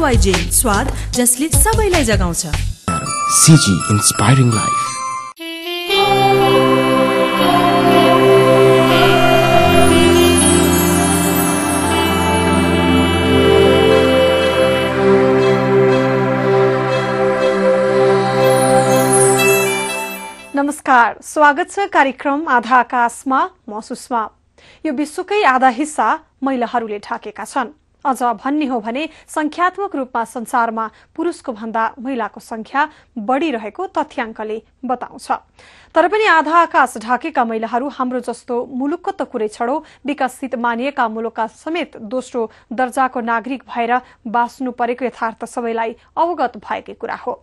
आरवाई जेन स्वाद जसले सबैलाई जगाउँछ सिजी इन्सपाइरिङ लाइफ नमस्कार स्वागत छ कार्यक्रम आधा आकाशमा म सुषमा यो विश्वकै आधा हिस्सा महिलाहरूले ढाकेका छन् अझ भन्ने हो भने संख्यात्मक रूपमा संसारमा पुरुषको भन्दा महिलाको संख्या बढ़िरहेको तथ्याङ्कले बताउँछ तर पनि आधा आकाश ढाकेका महिलाहरू हाम्रो जस्तो मुलुकको त कुरै छडो विकसित मानिएका मुलुकका समेत दोस्रो दर्जाको नागरिक भएर बाँच्नु परेको यथार्थ सबैलाई अवगत भएकै कुरा हो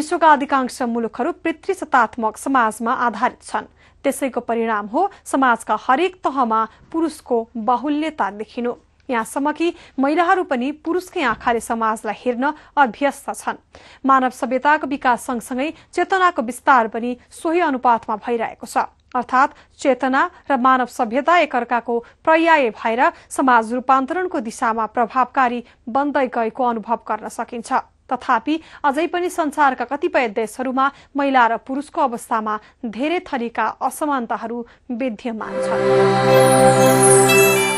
विश्वका अधिकांश मुलुकहरू पितृसत्तात्मक समाजमा आधारित छन् त्यसैको परिणाम हो समाजका हरेक तहमा पुरुषको बाहुल्यता देखिनु यहाँसम्म कि महिलाहरू पनि पुरूषकै आँखाले समाजलाई हेर्न अभ्यस्त छन् मानव सभ्यताको विकास सँगसँगै चेतनाको विस्तार पनि सोही अनुपातमा भइरहेको छ अर्थात चेतना र मानव सभ्यता एकअर्काको पर्याय भएर समाज रूपान्तरणको दिशामा प्रभावकारी बन्दै गएको अनुभव गर्न सकिन्छ तथापि अझै पनि संसारका कतिपय देशहरूमा महिला र पुरूषको अवस्थामा धेरै थरीका असमानताहरू विद्यमान छन्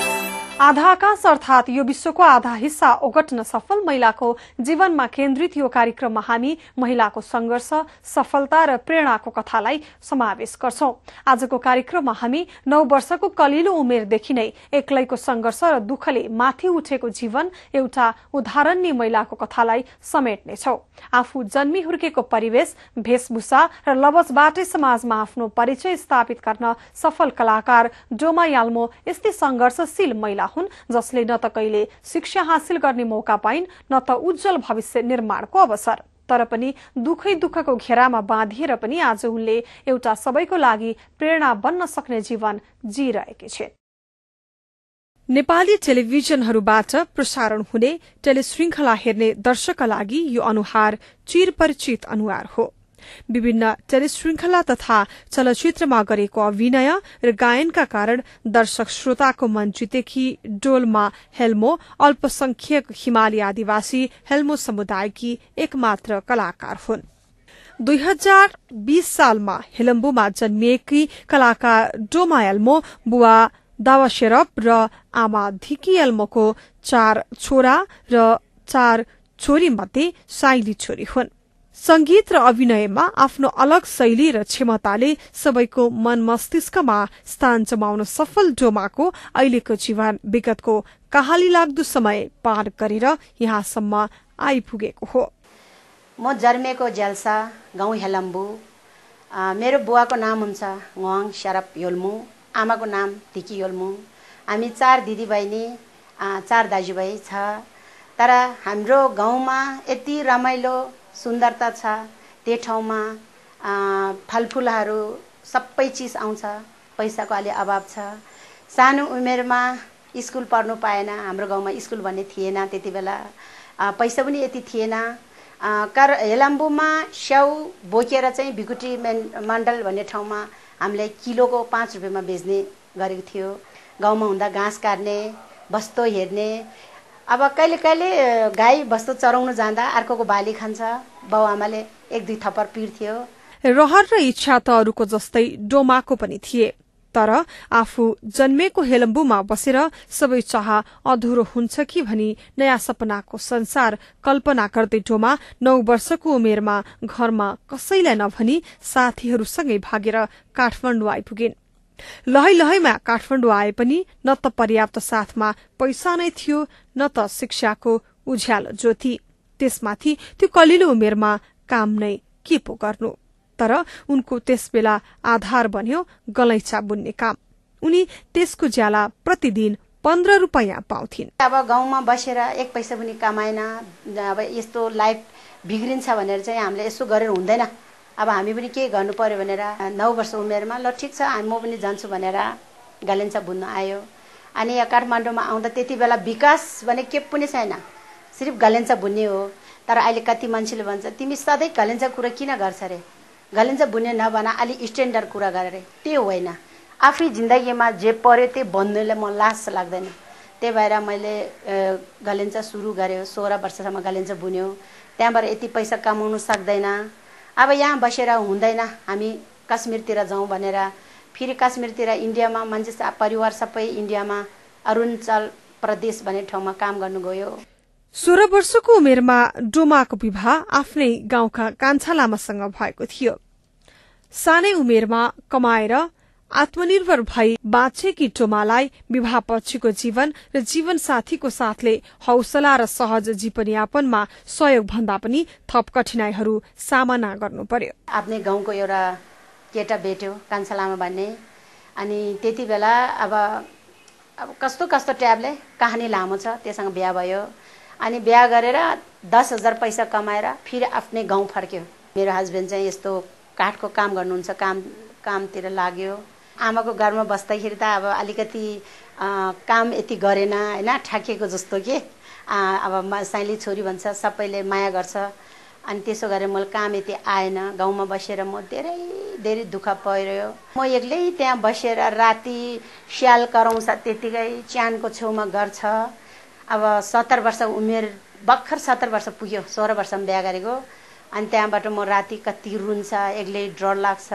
आधा आकाश अर्थात यो विश्वको आधा हिस्सा ओगट्न सफल महिलाको जीवनमा केन्द्रित यो कार्यक्रममा हामी महिलाको संघर्ष सफलता र प्रेरणाको कथालाई समावेश गर्छौं आजको कार्यक्रममा हामी नौ वर्षको कलिलो उमेरदेखि नै एक्लैको संघर्ष र दुःखले माथि उठेको जीवन एउटा उदाहरणीय महिलाको कथालाई समेट्नेछौ आफू जन्मी हुर्केको परिवेश भेषभूषा र लवजबाटै समाजमा आफ्नो परिचय स्थापित गर्न सफल कलाकार डोमा याल्मो यस्तै संघर्षशील महिला महिला हुन् जसले न त कहिले शिक्षा हासिल गर्ने मौका पाइन् न त उज्जवल भविष्य निर्माणको अवसर तर पनि दुखै दुःखको घेरामा बाँधिएर पनि आज उनले एउटा सबैको लागि प्रेरणा बन्न सक्ने जीवन जिइरहेकी छिन् नेपाली टेलिभिजनहरूबाट प्रसारण हुने टेलिश्रृङ्खला हेर्ने दर्शकका लागि यो अनुहार चिरपरिचित अनुहार हो विभिन्न टेलिश्रृंखला तथा चलचित्रमा गरेको अभिनय र गायनका कारण दर्शक श्रोताको मन जितेकी डोलमा हेल्मो अल्पसंख्यक हिमाली आदिवासी हेल्मो समुदायकी एकमात्र कलाकार हुन् दुई हजार बीस सालमा हेलम्बुमा जन्मिएकी कलाकार डोमा एल्मो बुवा दावा शेरप र आमा धिकी एल्मोको चार छोरा र चार छोरी मध्ये साइली छोरी हुन् संगीत र अभिनयमा आफ्नो अलग शैली र क्षमताले सबैको मन मस्तिष्कमा स्थान जमाउन सफल डोमाको अहिलेको जीवन विगतको कहाली लाग्दो समय पार गरेर यहाँसम्म आइपुगेको हो म जर्मेको झ्यालसा गाउँ हेलम्बु मेरो बुवाको नाम हुन्छ वाङ सरप योल्मु आमाको नाम धिकी योल्मु हामी चार दिदीबहिनी चार दाजुभाइ छ तर हाम्रो गाउँमा यति रमाइलो सुन्दरता छ त्यो ठाउँमा फलफुलहरू सबै चिज आउँछ पैसाको अलि अभाव छ सानो उमेरमा स्कुल पढ्नु पाएन हाम्रो गाउँमा स्कुल भन्ने थिएन त्यति बेला पैसा पनि यति थिएन कर हेलाम्बुमा स्याउ बोकेर चाहिँ भिकुटी मण्डल भन्ने ठाउँमा हामीले किलोको पाँच रुपियाँमा बेच्ने गरेको थियो गाउँमा हुँदा घाँस काट्ने बस्तो हेर्ने अब कहिले कहिले गाई बस्तु चराउन जाँदा अर्को बाली खान्छ बाउ एक दुई थप्पर पिड्थ्यो रहर र इच्छा त अरूको जस्तै डोमाको पनि थिए तर आफू जन्मेको हेलम्बुमा बसेर सबै चाह अधुरो हुन्छ कि भनी नयाँ सपनाको संसार कल्पना गर्दै डोमा नौ वर्षको उमेरमा घरमा कसैलाई नभनी साथीहरूसँगै भागेर काठमाडौँ आइपुगिन् लहै लहैमा काठमाडौँ आए पनि न त पर्याप्त साथमा पैसा नै थियो न त शिक्षाको उज्यालो ज्योति त्यसमाथि त्यो कलिलो उमेरमा काम नै के पो गर्नु तर उनको त्यसबेला आधार बन्यो गलैचा बुन्ने काम उनी त्यसको ज्याला प्रतिदिन पन्ध्र रुपियाँ पाउँथिन् अब गाउँमा बसेर एक पैसा पनि कमाएन अब यस्तो लाइफ बिग्रिन्छ भनेर चाहिँ हामीले यसो गरेर हुँदैन अब हामी पनि केही गर्नु पर्यो भनेर नौ वर्ष उमेरमा ल ठिक छ म पनि जान्छु भनेर गालेन्सा बुन्न आयो अनि यहाँ काठमाडौँमा आउँदा त्यति बेला विकास भने के पनि छैन सिर्फ गलेन्सा बुन्ने हो तर अहिले कति मान्छेले भन्छ तिमी सधैँ गलेन्सा कुरा किन गर्छ अरे गलेन्सा बुन्ने नभन अलिक स्ट्यान्डर्ड कुरा गरे अरे त्यो होइन आफै जिन्दगीमा जे पर्यो त्यही भन्नुलाई म लास लाग्दैन त्यही भएर मैले गलेन्सा सुरु गरेँ सोह्र वर्षसम्म गलेन्सा बुन्यो त्यहाँबाट यति पैसा कमाउनु सक्दैन अब यहाँ बसेर हुँदैन हामी कश्मीरतिर जाउँ भनेर फेरि काश्मीरतिर इन्डियामा मान्छे परिवार सबै इन्डियामा अरुणाचल प्रदेश भन्ने ठाउँमा काम गर्नु गयो सोह्र वर्षको उमेरमा डोमाको विवाह आफ्नै गाउँका कान्छा लामासँग भएको थियो सानै उमेरमा कमाएर आत्मनिर्भर भई बाँचेकी टोमालाई विवाह पछिको जीवन र जीवन साथीको साथले हौसला र सहज जीवनयापनमा सहयोग भन्दा पनि थप कठिनाईहरू सामना गर्नु पर्यो आफ्नै गाउँको एउटा केटा भेट्यो कान्छा लामा भन्ने अनि त्यति बेला अब अब कस्तो कस्तो ट्याबले कहानी लामो छ त्योसँग बिहा भयो अनि बिहा गरेर दस हजार पैसा कमाएर फेरि आफ्नै गाउँ फर्क्यो मेरो हस्बेन्ड चाहिँ यस्तो काठको काम गर्नुहुन्छ काम कामतिर लाग्यो आमाको घरमा बस्दाखेरि त अब अलिकति काम यति गरेन होइन ठ्याकेको जस्तो के अब म साइली छोरी भन्छ सबैले माया गर्छ अनि त्यसो गरेर मलाई काम यति आएन गाउँमा बसेर म धेरै धेरै दुःख परिरह्यो म एक्लै त्यहाँ बसेर राति स्याल कराउँछ त्यतिकै च्यानको छेउमा घर छ अब सत्तर वर्ष उमेर भर्खर सत्तर वर्ष पुग्यो सोह्र वर्षमा बिहा गरेको अनि त्यहाँबाट म राति कति रुन्छ एक्लै डर लाग्छ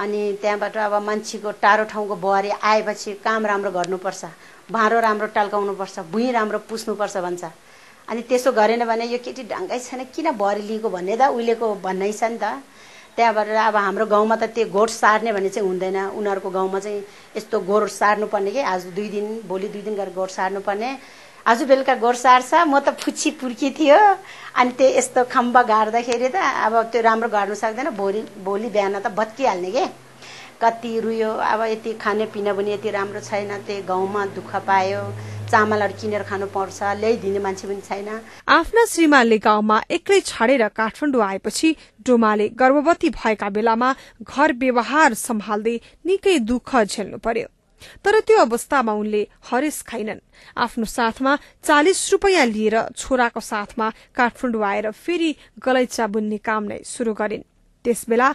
अनि त्यहाँबाट अब मान्छेको टाढो ठाउँको बुहारी आएपछि काम राम्रो गर्नुपर्छ भाँडो राम्रो टल्काउनुपर्छ भुइँ राम्रो पुस्नुपर्छ भन्छ अनि त्यसो गरेन भने यो केटी ढाङ्गै छैन किन बुहारी लिएको भन्ने त उहिलेको भन्नै छ नि त त्यहाँबाट अब हाम्रो गाउँमा त त्यो गोठ सार्ने भने चाहिँ हुँदैन उनीहरूको गाउँमा चाहिँ यस्तो गोठ सार्नुपर्ने कि आज दुई दिन भोलि दुई दिन गरेर गोठ सार्नुपर्ने आज बेलुका गोर्सार्छ म त फुच्छी पुर्की थियो अनि त्यो यस्तो खम्बा गाड्दाखेरि त अब त्यो राम्रो गाड्नु सक्दैन भोलि भोलि बिहान त भत्किहाल्ने के कति रुयो अब यति खाने खानेपिना पनि यति राम्रो छैन त्यही गाउँमा दुःख पायो चामलहरू किनेर खानु पर्छ ल्याइदिने मान्छे पनि छैन आफ्ना श्रीमानले गाउँमा एक्लै छाडेर काठमाडौँ आएपछि डोमाले गर्भवती भएका बेलामा घर व्यवहार सम्हाल्दै निकै दुःख झेल्नु पर्यो तर त्यो अवस्थामा उनले हरेस खाइनन् आफ्नो साथमा चालिस रूपियाँ लिएर छोराको साथमा काठमाडौँ आएर फेरि गलैचा बुन्ने काम नै सुरु गरिन् त्यसबेला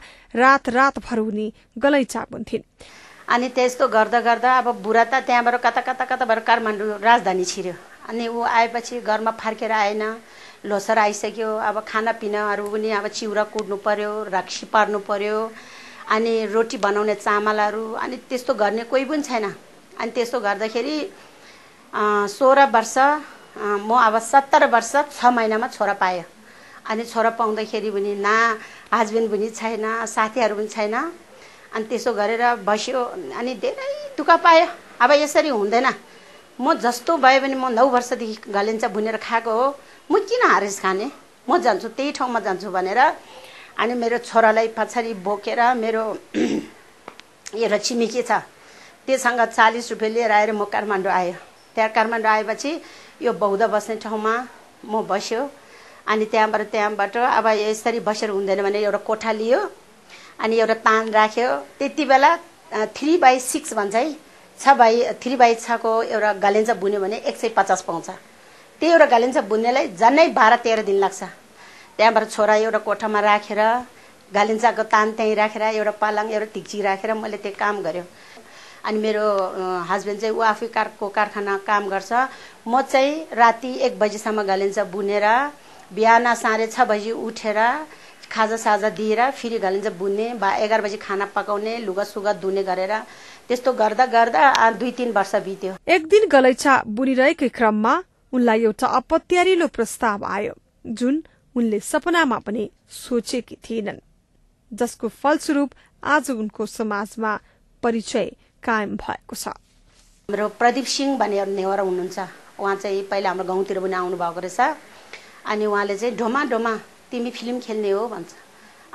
रात रातभर उनी गलैचा बुन्थिन् अनि त्यस्तो गर्दा गर्दा अब बुढा त त्यहाँबाट कता कता कताबाट काठमाडौँ राजधानी छिर्यो अनि ऊ आएपछि घरमा फर्केर आएन लोसर आइसक्यो अब खानापिनाहरू पनि अब चिउरा कुट्नु पर्यो राक्सी पार्नु पर्यो अनि रोटी बनाउने चामलहरू अनि त्यस्तो गर्ने कोही पनि छैन अनि त्यस्तो गर्दाखेरि सोह्र वर्ष म अब सत्तर वर्ष छ महिनामा छोरा पाएँ अनि छोरा पाउँदाखेरि पनि ना हस्बेन्ड पनि छैन साथीहरू पनि छैन अनि त्यसो गरेर बस्यो अनि धेरै दुःख पायो अब यसरी हुँदैन म जस्तो भयो भने म नौ वर्षदेखि गलिन्छ भुनेर खाएको हो म किन हारिस खाने म जान्छु त्यही ठाउँमा जान्छु भनेर अनि मेरो छोरालाई पछाडि बोकेर मेरो एउटा छिमेकी छ त्योसँग चालिस रुपियाँ लिएर आएर म काठमाडौँ आयो त्यहाँ काठमाडौँ आएपछि यो बौद्ध बस्ने ठाउँमा म बस्यो अनि त्यहाँबाट त्यहाँबाट अब यसरी बसेर हुँदैन भने एउटा कोठा लियो अनि एउटा तान राख्यो त्यति बेला थ्री बाई सिक्स भन्छ है छ बाई थ्री बाई छको एउटा गालेन्चा बुन्यो भने एक सय पचास पाउँछ त्यही एउटा गालेन्चा बुन्नेलाई झन्नै बाह्र तेह्र दिन लाग्छ त्यहाँबाट छोरा एउटा कोठामा राखेर गालिन्चाको तान त्यहीँ राखेर एउटा पालाङ एउटा टिक्ची राखेर मैले त्यो काम गऱ्यो अनि मेरो हस्बेन्ड चाहिँ ऊ आफै कारको कारखाना काम गर्छ म चाहिँ राति एक बजीसम्म गालिन्चा बुनेर बिहान साँढे छ बजी उठेर खाजा साजा दिएर फेरि गालिन्चा बुन्ने बा एघार बजी खाना पकाउने लुगा सुगा धुने गरेर त्यस्तो गर्दा गर्दा दुई तिन वर्ष बित्यो एक दिन गलैचा बुनिरहेकै क्रममा उनलाई एउटा अपत्यारिलो प्रस्ताव आयो जुन उनले सपनामा पनि सोचेकी थिएनन् जसको फलस्वरूप आज उनको समाजमा परिचय कायम भएको छ हाम्रो प्रदीप सिंह भन्ने नेवार हुनुहुन्छ उहाँ चाहिँ पहिला हाम्रो गाउँतिर पनि आउनुभएको रहेछ अनि उहाँले चाहिँ ढोमा ढोमा तिमी फिल्म खेल्ने हो भन्छ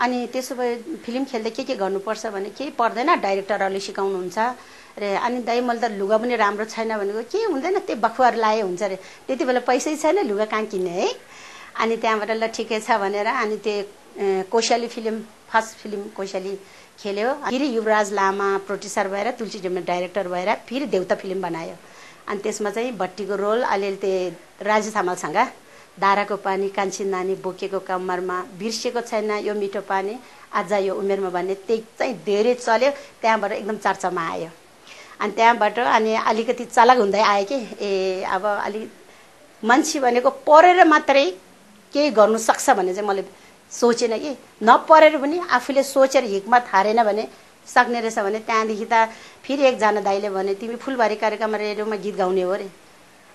अनि त्यसो भए फिल्म खेल्दा के के गर्नुपर्छ भने केही पर्दैन डाइरेक्टरहरूले सिकाउनुहुन्छ रे अनि दाइ मैले त लुगा पनि राम्रो छैन भनेको के हुँदैन त्यो बखुवाहरू लाए हुन्छ रे त्यति बेला पैसै छैन लुगा कहाँ किन्ने है अनि त्यहाँबाट ल ठिकै छ भनेर अनि त्यो Koshali film first film Koshali खेल्यो फेरि युवराज लामा प्रोड्युसर भएर तुलसी डाइरेक्टर भएर फेरि देउता फिल्म बनायो अनि त्यसमा चाहिँ भट्टीको रोल अलिअलि त्यो राजु हमालसँग धाराको पानी कान्छी नानी बोकेको कम्मरमा बिर्सिएको छैन यो मिठो पानी आज यो उमेरमा भन्ने त्यही चाहिँ धेरै चल्यो त्यहाँबाट एकदम चर्चामा आयो अनि त्यहाँबाट अनि अलिकति चलक हुँदै आयो कि ए अब अलिक मान्छे भनेको परेर मात्रै केही गर्नु सक्छ भन्ने चाहिँ मैले सोचेन कि नपरेर पनि आफूले सोचेर हिकमत थारेन भने सक्ने रहेछ भने त्यहाँदेखि त फेरि एकजना दाईले भने तिमी फुलबारी कार्यक्रममा रेडियोमा गीत गाउने हो रे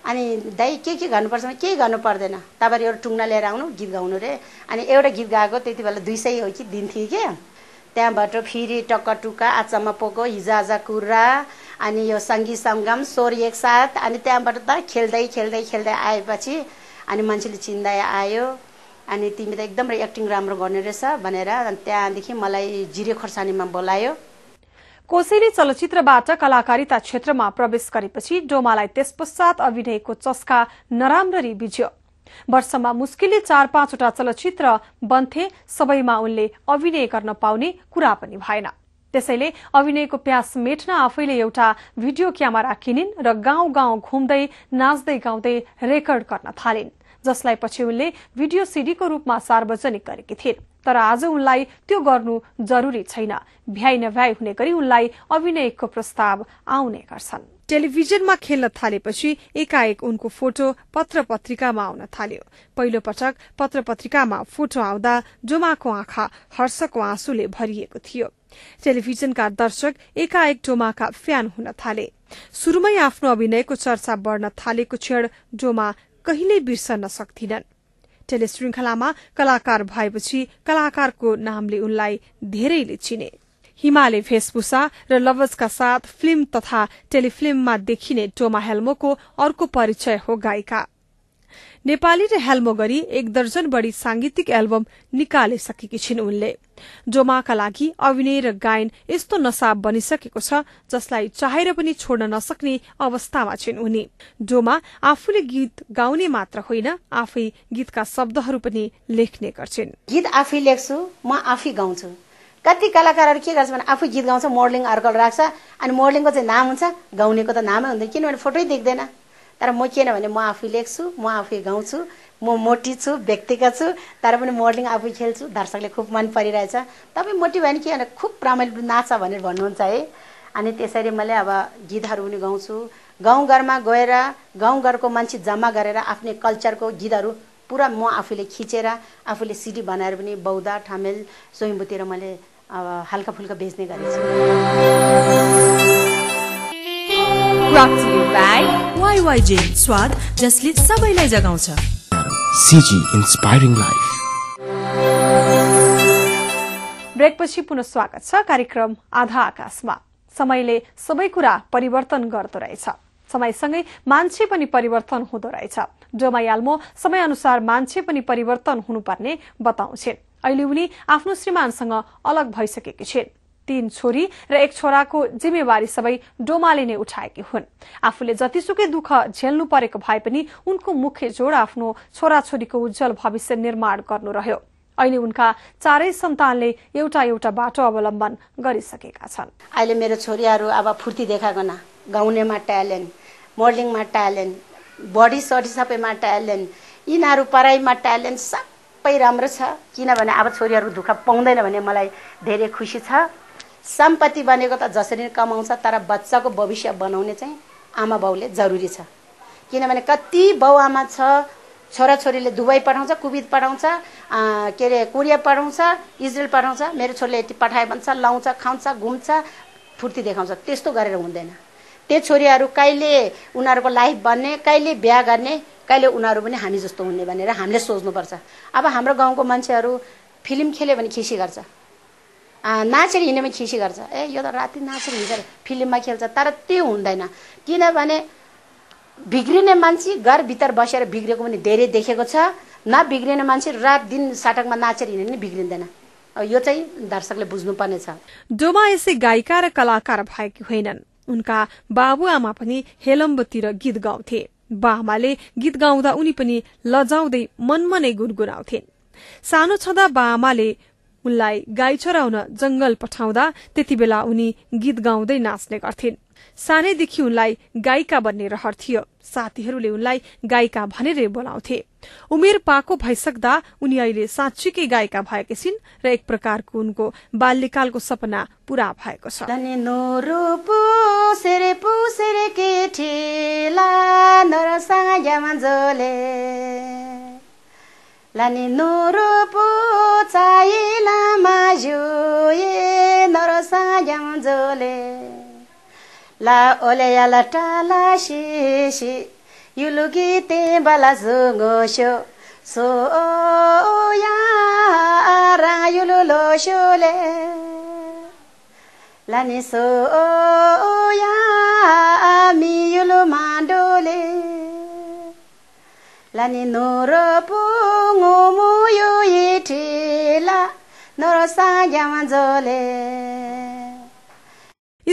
अनि दाई के के गर्नुपर्छ भने केही गर्नु पर्दैन तपाईँहरू एउटा टुङ्ना लिएर आउनु गीत गाउनु रे अनि एउटा गीत गाएको त्यति बेला दुई सय हो कि दिन्थे कि त्यहाँबाट फेरि टक्क टुक्का आचम्म पोको हिजोआज कुरा अनि यो सङ्गीत सङ्गम स्वर एकसाथ अनि त्यहाँबाट त खेल्दै खेल्दै खेल्दै आएपछि अनि मान्छेले चिन्दै आयो अनि तिमी त एकदम एक्टिङ राम्रो गर्ने रहेछ भनेर अनि त्यहाँदेखि मलाई जिरे खोर्सानीमा बोलायो कोसेली चलचित्रबाट कलाकारिता क्षेत्रमा प्रवेश गरेपछि डोमालाई त्यस पश्चात अभिनयको चस्का नराम्ररी बिज्यो वर्षमा मुस्किलले चार पाँचवटा चलचित्र बन्थे सबैमा उनले अभिनय गर्न पाउने कुरा पनि भएन त्यसैले अभिनयको प्यास मेट्न आफैले एउटा भिडियो क्यामेरा किनिन् र गाउँ गाउँ घुम्दै नाच्दै गाउँदै रेकर्ड गर्न थालिन् जसलाई पछि उनले भिडियो सिडीको रूपमा सार्वजनिक गरेकी थिइन् तर आज उनलाई त्यो गर्नु जरूरी छैन भ्याइ नभ्याइ हुने गरी उनलाई अभिनयको प्रस्ताव आउने गर्छन् टेलिभिजनमा खेल्न थालेपछि एकाएक उनको फोटो पत्र पत्रिकामा आउन थाल्यो पहिलो पटक पत्र पत्रिकामा फोटो आउँदा जोमाको आँखा हर्षको आँसुले भरिएको थियो टेलिभिजनका दर्शक एकाएक डोमाका फ्यान हुन थाले शुरूमै आफ्नो अभिनयको चर्चा बढ्न थालेको क्षण डोमा कहिल्यै बिर्सन सक्थिनन् टेलिश्रृंखलामा कलाकार भएपछि कलाकारको नामले उनलाई धेरैले चिने हिमाले भेषभूषा र लवजका साथ फिल्म तथा टेलिफिल्ममा देखिने टोमा हेल्मोको अर्को परिचय हो गायिका नेपाली र हेल्मो गरी एक दर्जन बढ़ी सांगीतिक एल्बम निकालिसकेकी छिन् उनले जोमाका लागि अभिनय र गायन यस्तो नसाब बनिसकेको छ जसलाई चाहेर पनि छोड्न नसक्ने अवस्थामा छिन् उनी जोमा आफूले गीत गाउने मात्र होइन आफै गीतका शब्दहरू पनि लेख्ने गर्छिन् गीत आफै लेख्छु म आफै गाउँछु कति कलाकारहरू के गर्छ भने आफै गीत गाउँछ मोडलिङ अर्कल राख्छ अनि मोडलिङको चाहिँ नाम हुन्छ गाउनेको त नामै हुँदैन किनभने फोटो देख्दैन तर म किन भने म आफै लेख्छु म आफै गाउँछु म मोटी छु व्यक्तिगत छु तर पनि मोडलिङ आफै खेल्छु दर्शकले खुब मन परिरहेछ तपाईँ मोटी भयो भने के भने खुब रमाइलो नाच भनेर भन्नुहुन्छ है अनि त्यसरी मैले अब गीतहरू पनि गाउँछु गाउँघरमा गएर गाउँघरको मान्छे जम्मा गरेर आफ्नै कल्चरको गीतहरू पुरा म आफूले खिचेर आफूले सिडी बनाएर पनि बौद्ध ठमेल स्वयम्भूतिर मैले अब हल्का फुल्का बेच्ने गरेको छु स्वाद जसले सबैलाई जगाउँछ सिजी इन्सपायरिङ लाइफ ब्रेकपछि पुनः स्वागत छ कार्यक्रम आधा आकाशमा समयले सबै कुरा परिवर्तन गर्दो रहेछ समयसँगै मान्छे पनि परिवर्तन हुँदो रहेछ समय अनुसार मान्छे पनि परिवर्तन हुनुपर्ने बताउँछिन् अहिले उनी आफ्नो श्रीमानसँग अलग भइसकेकी छिन् तीन छोरी र एक छोराको जिम्मेवारी सबै डोमाले नै उठाएकी हुन् आफूले जतिसुकै दुःख झेल्नु परेको भए पनि उनको मुख्य जोड आफ्नो छोरा छोरीको उज्जवल भविष्य निर्माण गर्नु रह्यो अहिले उनका चारै सन्तानले एउटा एउटा बाटो अवलम्बन गरिसकेका छन् अहिले मेरो छोरीहरू अब फुर्ती देखाकन गाउनेमा ट्यालेन्ट मोडलिङमा ट्यालेन्ट बडी सडी सबैमा ट्यालेन्ट यिनीहरू पढाइमा ट्यालेन्ट सबै राम्रो छ किनभने अब छोरीहरू दुःख पाउँदैन भने मलाई धेरै खुसी छ सम्पत्ति बनेको त जसरी कमाउँछ तर बच्चाको भविष्य बनाउने चाहिँ आमा बाउले जरुरी छ किनभने कति बाउ आमा छ छोराछोरीले दुबई पठाउँछ कुवित पठाउँछ के अरे कोरिया पठाउँछ इजरायल पठाउँछ मेरो छोरीले यति पठायो भन्छ लाउँछ खाउँछ घुम्छ फुर्ती देखाउँछ त्यस्तो गरेर हुँदैन त्यो छोरीहरू कहिले उनीहरूको लाइफ बन्ने कहिले बिहा गर्ने कहिले उनीहरू पनि हामी जस्तो हुने भनेर हामीले सोच्नुपर्छ अब हाम्रो गाउँको मान्छेहरू फिल्म खेल्यो भने खिसी गर्छ नाचेर हिँड्यो पनि खिसी गर्छ ए यो त राति नाचेर हिँडेर फिल्ममा खेल्छ तर त्यो हुँदैन किनभने बिग्रिने मान्छे घरभित्र बसेर बिग्रेको पनि धेरै देखेको छ नबिग्रिने मान्छे रात दिन साटकमा नाचेर हिँड्ने बिग्रिँदैन यो चाहिँ दर्शकले बुझ्नुपर्ने छ डोमा यसै गायिका र कलाकार भएकी होइनन् उनका बाबुआमा पनि हेलम्बतिर गीत गाउँथे बाआमाले गीत गाउँदा उनी पनि लजाउँदै मनमा नै सानो छँदा बाआमाले उनलाई गाई चराउन जंगल पठाउँदा त्यति बेला उनी गीत गाउँदै नाच्ने गर्थिन् सानैदेखि उनलाई गायिका बन्ने रहर थियो साथीहरूले उनलाई गायिका भनेरै बोलाउँथे उमेर पाको भइसक्दा उनी अहिले साँच्चीकै गायिका भएकी छिन् र एक प्रकारको उनको बाल्यकालको सपना पूरा भएको छ lani nuru pu chai la ma la ole ya la ta la shi shi yu so ya ra yu lo sho lani so ya mi yu lu lani nuru umoyo yithila नरसा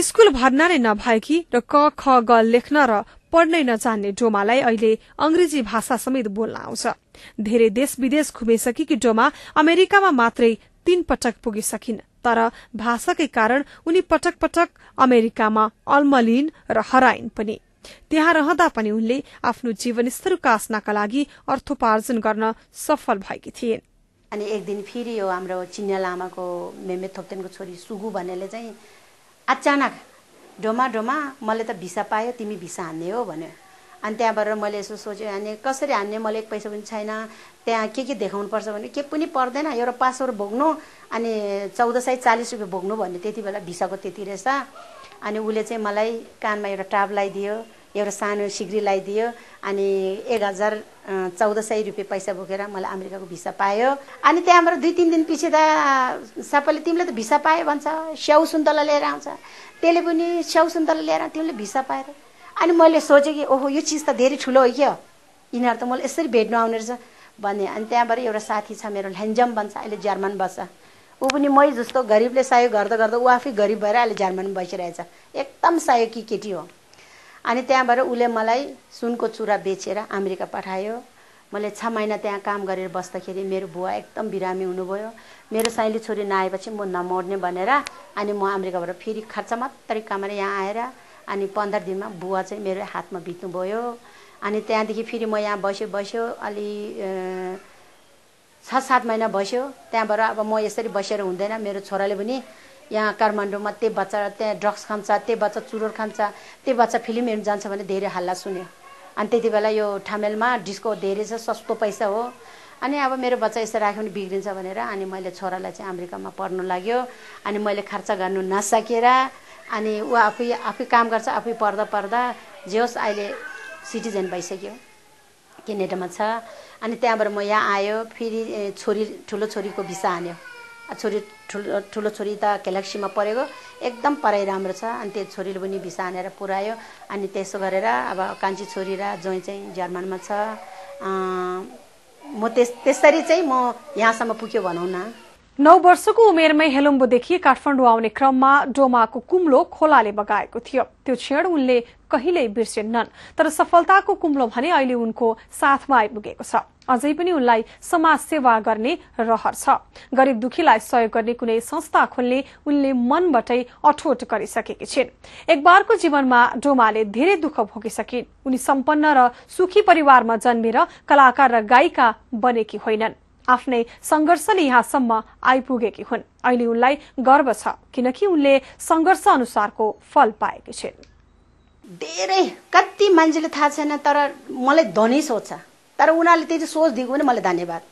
school भर्न नै नभएकी र क ख ग लेख्न र पढ्नै नजान्ने डोमालाई अहिले अंग्रेजी भाषा समेत बोल्न आउँछ धेरै देश विदेश घुमिसकेकी डोमा अमेरिकामा मात्रै तीन पटक पुगिसकिन् तर भाषाकै कारण उनी पटक पटक अमेरिकामा अल्मलिन् र हराइन् पनि त्यहाँ रहँदा पनि उनले आफ्नो जीवनस्तर कास्नका लागि अर्थोपार्जन गर्न सफल भएकी थिए अनि एक दिन फेरि यो हाम्रो चिन्या लामाको मेमे थोप्तेनको छोरी सुगु भन्नेले चाहिँ अचानक डोमा डोमा मैले त भिसा पायो तिमी भिसा हान्ने हो भन्यो अनि त्यहाँबाट मैले यसो सोचेँ अनि कसरी हान्ने मैले एक पैसा पनि छैन त्यहाँ के के देखाउनु पर्छ भने के पनि पर्दैन एउटा पासवर्ड भोग्नु अनि चौध सय चालिस रुपियाँ भोग्नु भन्यो त्यति बेला भिसाको त्यति रहेछ अनि उसले चाहिँ मलाई कानमा एउटा टाप लगाइदियो एउटा सानो सिग्रीलाई दियो अनि एक हजार चौध सय रुपियाँ पैसा बोकेर मलाई अमेरिकाको भिसा पायो अनि त्यहाँबाट दुई तिन दिन पछि त सबैले तिमीले त भिसा पायो भन्छ स्याउ सुन्तला लिएर आउँछ त्यसले पनि स्याउ सुन्तला लिएर तिमीले भिसा पाएर अनि मैले सोचेँ कि ओहो यो चिज त धेरै ठुलो हो क्या यिनीहरू त मलाई यसरी भेट्नु आउने रहेछ भने अनि त्यहाँबाट एउटा साथी छ मेरो ल्यान्जम भन्छ अहिले जर्मन बस्छ ऊ पनि मै जस्तो गरिबले सहयोग गर्दा गर्दा ऊ आफै गरिब भएर अहिले जर्मन बसिरहेछ एकदम सहयोगी केटी हो अनि त्यहाँबाट उसले मलाई सुनको चुरा बेचेर अमेरिका पठायो मैले छ महिना त्यहाँ काम गरेर बस्दाखेरि मेरो बुवा एकदम बिरामी हुनुभयो मेरो साइली छोरी नआएपछि म नमर्ने भनेर अनि म अमेरिकाबाट फेरि खर्च मात्रै कमाएर यहाँ आएर अनि पन्ध्र दिनमा बुवा चाहिँ मेरो हातमा बित्नुभयो अनि त्यहाँदेखि फेरि म यहाँ बस्यो बस्यो अलि छ सात महिना बस्यो त्यहाँबाट अब म यसरी बसेर हुँदैन मेरो छोराले पनि यहाँ काठमाडौँमा त्यही बच्चा त्यहाँ ड्रग्स खान्छ त्यही बच्चा चुरोर खान्छ त्यही बच्चा फिल्म हेर्नु जान्छ भने धेरै हल्ला सुन्यो अनि त्यति बेला यो ठामेलमा डिस्को धेरै छ सस्तो पैसा हो अनि अब मेरो बच्चा यसो राख्यो भने बिग्रिन्छ भनेर अनि मैले छोरालाई चाहिँ अमेरिकामा पढ्नु लाग्यो अनि मैले खर्च गर्नु नसकेर अनि ऊ आफै आफै काम गर्छ आफै पढ्दा पढ्दा जे होस् अहिले सिटिजन भइसक्यो क्यानेडामा छ अनि त्यहाँबाट म यहाँ आयो फेरि छोरी ठुलो छोरीको भिसा हान्यो छोरी ठुलो ठुलो छोरी त ग्यालेक्सीमा परेको एकदम पढाइ राम्रो छ अनि त्यो छोरीले पनि भिसा हानेर पुऱ्यायो अनि त्यसो गरेर अब कान्छी छोरी र जोइ चाहिँ जर्मनमा छ म त्यस त्यसरी चाहिँ म यहाँसम्म पुग्यो भनौँ न नौ वर्षको उमेरमै हेलुम्बुदेखि काठमाडौँ आउने क्रममा डोमाको कुम्लो खोलाले बगाएको थियो त्यो क्षण उनले कहिल्यै बिर्सेनन् तर सफलताको कुम्लो भने अहिले उनको साथमा आइपुगेको छ अझै पनि उनलाई समाज सेवा गर्ने रहर छ गरीब दुखीलाई सहयोग गर्ने कुनै संस्था खोल्ने उनले मनबाटै अठोट गरिसकेकी छिन् एकबारको जीवनमा डोमाले धेरै दुःख भोगिसकिन् उनी सम्पन्न र सुखी परिवारमा जन्मेर कलाकार र गायिका बनेकी होइनन् आफ्नै संघर्षले यहाँसम्म आइपुगेकी हुन् अहिले उनलाई गर्व छ किनकि उनले संघर्ष अनुसारको फल पाएकी छिन् धेरै कति मान्छेले थाहा छैन तर मलाई धनी सोच्छ तर उनीहरूले त्यति सोच दिएको पनि मलाई धन्यवाद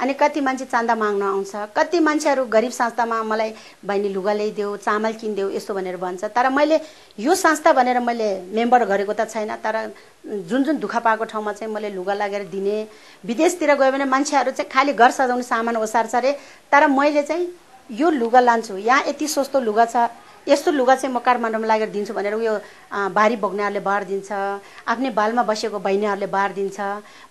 अनि कति मान्छे चान्दा माग्न आउँछ कति मान्छेहरू गरिब संस्थामा मलाई बहिनी लुगा ल्याइदेऊ चामल किनिदेऊ यस्तो भनेर भन्छ तर मैले यो संस्था भनेर मैले मेम्बर गरेको त छैन तर जुन जुन दुःख पाएको ठाउँमा चाहिँ मैले लुगा लागेर दिने विदेशतिर गयो भने मान्छेहरू चाहिँ खालि घर सजाउने सामान ओसार्छ अरे तर मैले चाहिँ यो लुगा लान्छु यहाँ यति सस्तो लुगा छ यस्तो लुगा चाहिँ म काठमाडौँमा लागेर दिन्छु भनेर उयो भारी बोक्नेहरूले बार दिन्छ आफ्नै बालमा बसेको बहिनीहरूले बार दिन्छ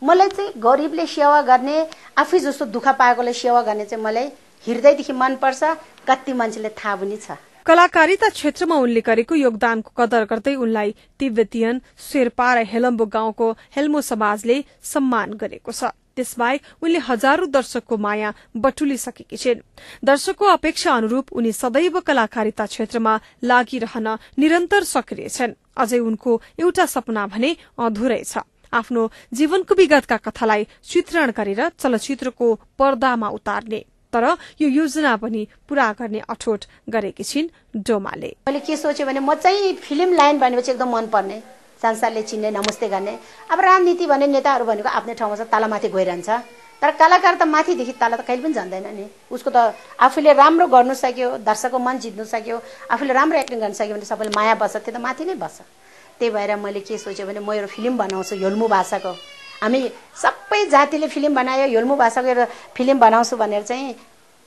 मलाई चाहिँ गरिबले सेवा गर्ने आफै जस्तो दुःख पाएकोले सेवा गर्ने चाहिँ मलाई हृदयदेखि मनपर्छ कति मान्छेले थाहा पनि छ कलाकारिता क्षेत्रमा उनले गरेको योगदानको कदर गर्दै उनलाई तिब्बतीयन शेर्पा र हेलम्बो गाउँको हेल्मो समाजले सम्मान गरेको छ त्यसबाहेक उनले हजारौं दर्शकको माया बटुलिसकेकी छिन् दर्शकको अपेक्षा अनुरूप उनी सदैव कलाकारिता क्षेत्रमा लागिरहन निरन्तर सक्रिय छन् अझै उनको एउटा सपना भने अधुरै छ आफ्नो जीवनको विगतका कथालाई चित्रण गरेर चलचित्रको पर्दामा उतार्ने तर यो योजना पनि पूरा गर्ने अठोट गरेकी छिन् डोमाले मैले के सोचेँ भने म चाहिँ फिल्म लाइन भनेपछि एकदम मनपर्ने संसारले चिन्ने नमस्ते गर्ने अब राजनीति भन्ने नेताहरू भनेको आफ्नै ठाउँमा छ तालामाथि गइरहन्छ तर कलाकार त माथिदेखि तल त कहिले पनि जान्दैन नि उसको त आफूले राम्रो गर्नु सक्यो दर्शकको मन जित्नु सक्यो आफूले राम्रो एक्टिङ गर्न सक्यो भने सबैले माया बस्छ त्यो त माथि नै बस्छ त्यही भएर मैले के सोचेँ भने म एउटा फिल्म बनाउँछु योल्मु भाषाको हामी सबै जातिले फिल्म बनायो योल्मु भाषाको एउटा फिल्म बनाउँछु भनेर चाहिँ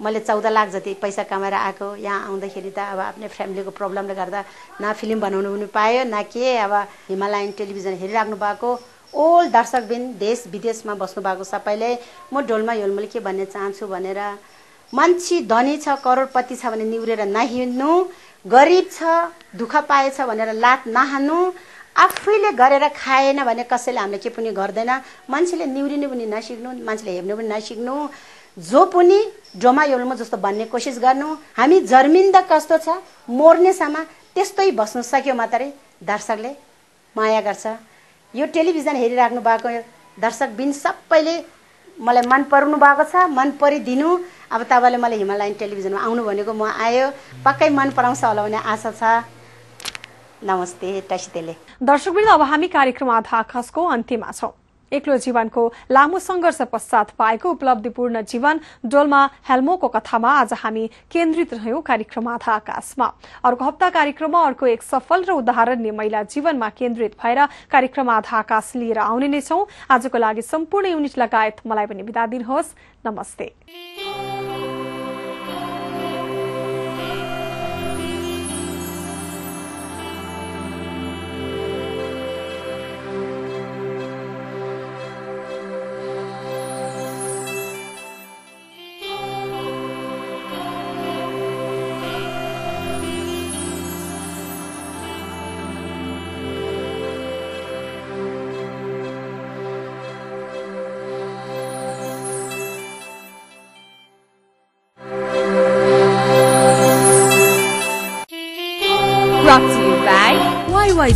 मैले चौध लाख जति पैसा कमाएर आएको यहाँ आउँदाखेरि त अब आफ्नै फ्यामिलीको प्रब्लमले गर्दा न फिल्म बनाउनु पनि पायो न के अब हिमालयन टेलिभिजन हेरिराख्नु भएको ओल दर्शकबिन देश विदेशमा बस्नु भएको सबैले म डोलमा हिलमुल के भन्ने चाहन्छु भनेर मान्छे धनी छ करोडपति छ भने निहुरेर नहिँड्नु गरिब छ दुःख पाएछ भनेर लात नहानु आफैले गरेर खाएन भने कसैले हामीले के पनि गर्दैन मान्छेले निहुरिनु पनि नसिक्नु मान्छेले हेर्नु पनि नसिक्नु जो पनि डोमा योल्मो जस्तो भन्ने कोसिस गर्नु हामी जर्मिन्दा कस्तो छ मोर्नेसम्म त्यस्तै बस्नु सक्यो मात्रै दर्शकले माया गर्छ यो टेलिभिजन हेरिराख्नु भएको दर्शक बिन सबैले मलाई मन पराउनु भएको छ मन परिदिनु अब तपाईँले मलाई हिमालयन टेलिभिजनमा आउनु भनेको म आयो पक्कै मन पराउँछ होला भन्ने आशा छ नमस्ते दर्शकबिन अब हामी कार्यक्रम आधा खसको अन्त्यमा छौँ एक्लो जीवनको लामो संघर्ष पश्चात पाएको उपलब्धिपूर्ण जीवन डोल्मा हेल्मोको कथामा आज हामी केन्द्रित रह्यौं कार्यक्रम आधा आकाशमा अर्को हप्ता कार्यक्रममा अर्को एक सफल र उदाहरणीय महिला जीवनमा केन्द्रित भएर कार्यक्रम आधा आकाश लिएर आउने नै छौं आजको लागि सम्पूर्ण युनिट लगायत मलाई पनि बिदा दिनुहोस् नमस्ते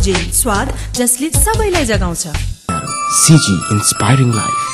सिजी स्वाद जसले सबैलाई जगाउँछ सिजी इन्सपायरिङ लाइफ